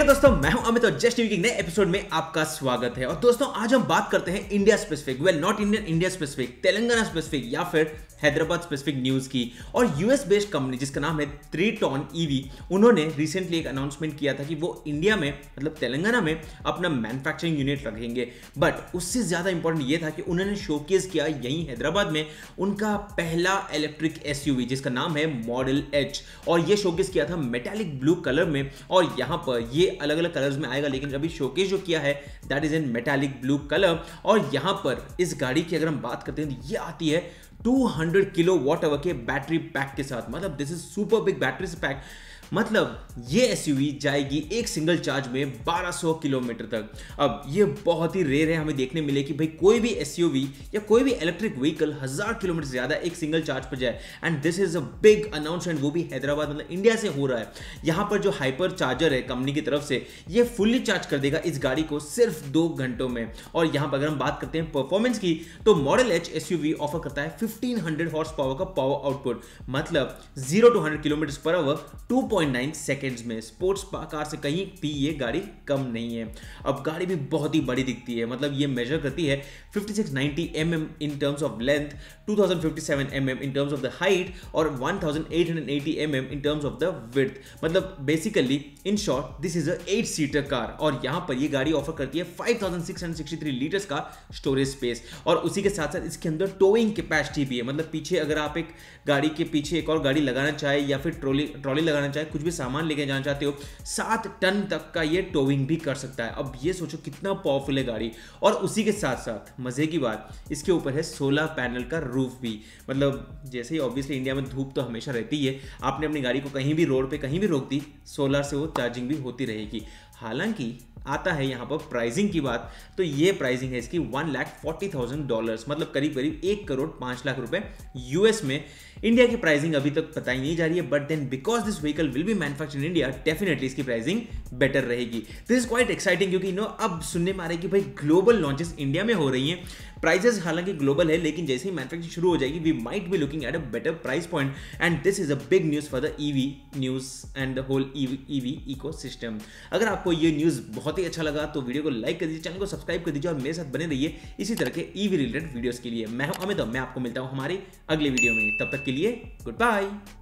hello दोस्तों मैं हूं अमित और जस्ट टीवी के नए एपिसोड में आपका स्वागत है और दोस्तों आज हम बात करते हैं India specific well not Indian India specific Telangana specific या फिर हैदराबाद स्पेसिफिक न्यूज की और यूएस बेस्ड कंपनी जिसका नाम है थ्री टॉन ईवी उन्होंने रिसेंटली एक अनाउंसमेंट किया था कि वो इंडिया में मतलब तेलंगाना में अपना मैन्युफैक्चरिंग यूनिट रखेंगे बट उससे ज़्यादा इंपॉर्टेंट ये था कि उन्होंने शोकेस किया यहीं हैदराबाद में उनका पहला इलेक्ट्रिक एस जिसका नाम है मॉडल एच और ये शोकेस किया था मेटेलिक ब्लू कलर में और यहाँ पर ये अलग अलग कलर्स में आएगा लेकिन अभी शोकेस जो किया है that is in metallic blue colour और यहां पर इस गाड़ी की अगर हम बात करते हैं तो ये आती है 200 किलो वॉट आवर के बैटरी पैक के साथ मतलब this is super big battery pack मतलब ये एस जाएगी एक सिंगल चार्ज में 1200 किलोमीटर तक अब ये बहुत ही रेयर है हमें देखने मिले कि भाई कोई भी एस या कोई भी इलेक्ट्रिक व्हीकल हज़ार किलोमीटर से ज़्यादा एक सिंगल चार्ज पर जाए and this is a big announcement वो भी हैदराबाद मतलब इंडिया से हो रहा है यहां पर जो हाइपर चार्जर है कंपनी की तरफ से ये फुल्ली चार्ज कर देगा इस गाड़ी को सिर्फ दो घंटों में और यहां पर अगर हम बात करते हैं परफॉर्मेंस की तो मॉडल एच एस ऑफर करता है फिफ्टीन हॉर्स पावर का पावर आउटपुट मतलब zero to hundred kilometre per hour to 2.9 seconds में स्पोर्ट्स कार से कहीं भी ये गाड़ी कम नहीं है अब गाड़ी भी बहुत ही बड़ी दिखती है मतलब ये मेजर करती है 5690 mm in terms of length 2057 mm in terms of the height और 1880 mm in terms of the width मतलब basically in short this is a 8 seater car और यहां पर ये गाड़ी ऑफर करती है 5663 लीटर्स का स्टोरेज स्पेस और उसी के साथ साथ इसके अंदर टोइंग कैपेसिटी भी है मतलब पीछे अगर आप एक गाड़ी के पीछे एक और गाड़ी लगाना चाहे या फिर ट्रॉली ट्रॉली लगाना चाहे कुछ भी सामान लेके जाना चाहते हो सात टन तक का ये टोविंग भी कर सकता है अब ये सोचो कितना पावरफुल है गाड़ी और उसी के साथ साथ मज़े की बात इसके ऊपर है सोलह पैनल का रूफ भी मतलब जैसे ही ऑब्वियसली इंडिया में धूप तो हमेशा रहती है आपने अपनी गाड़ी को कहीं भी रोड पर कहीं भी रोक दी सोलर से वो चार्जिंग भी होती रहेगी हालांकि आता है यहाँ पर प्राइसिंग की बात तो ये प्राइसिंग है इसकी one lakh forty thousand dollar मतलब करीब करीब एक करोड़ पांच लाख रुपए यूएस में इंडिया की प्राइसिंग अभी तक पता ही नहीं जा रही है but then because this vehicle will be manufacture in India definitely इसकी प्राइसिंग बेटर रहेगी दिस इज क्वाइट एक्साइटिंग क्योंकि नो अब सुनने में आ रहा है कि भाई ग्लोबल लॉन्चेस इंडिया में हो रही हैं प्राइजेस हालांकि ग्लोबल है लेकिन जैसे ही मैन्युफैक्चरिंग शुरू हो जाएगी we might be looking at a better price point and this is a big news for the EV news and the whole EV system अगर आपको ये न्यूज़ बहुत ही अच्छा लगा तो वीडियो को लाइक कर दीजिए चैनल को सब्सक्राइब कर दीजिए और मेरे साथ बने रहिए इसी तरह के ईवी रिलेटेड वीडियोज के लिए मैं हूं अमित मैं आपको मिलता हूं हमारी अगले वीडियो में तब तक के लिए गुड बाय